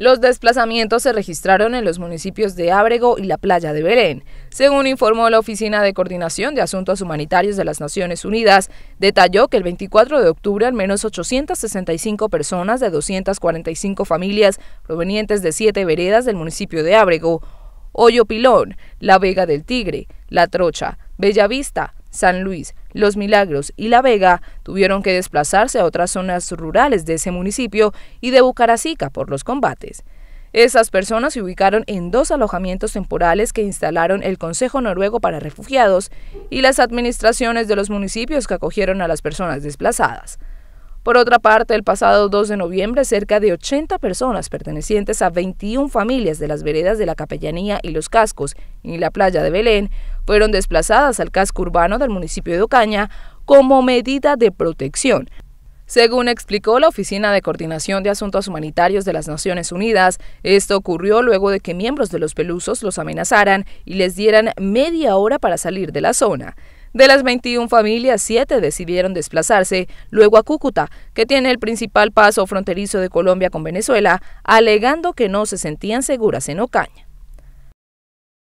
Los desplazamientos se registraron en los municipios de Ábrego y la playa de Belén, según informó la Oficina de Coordinación de Asuntos Humanitarios de las Naciones Unidas, detalló que el 24 de octubre al menos 865 personas de 245 familias provenientes de siete veredas del municipio de Ábrego, Hoyo Pilón, La Vega del Tigre, La Trocha, Bellavista, San Luis, los Milagros y La Vega tuvieron que desplazarse a otras zonas rurales de ese municipio y de Bucaracica por los combates. Esas personas se ubicaron en dos alojamientos temporales que instalaron el Consejo Noruego para Refugiados y las administraciones de los municipios que acogieron a las personas desplazadas. Por otra parte, el pasado 2 de noviembre, cerca de 80 personas pertenecientes a 21 familias de las veredas de la Capellanía y los Cascos y la playa de Belén fueron desplazadas al casco urbano del municipio de Ocaña como medida de protección. Según explicó la Oficina de Coordinación de Asuntos Humanitarios de las Naciones Unidas, esto ocurrió luego de que miembros de los pelusos los amenazaran y les dieran media hora para salir de la zona. De las 21 familias, 7 decidieron desplazarse luego a Cúcuta, que tiene el principal paso fronterizo de Colombia con Venezuela, alegando que no se sentían seguras en Ocaña.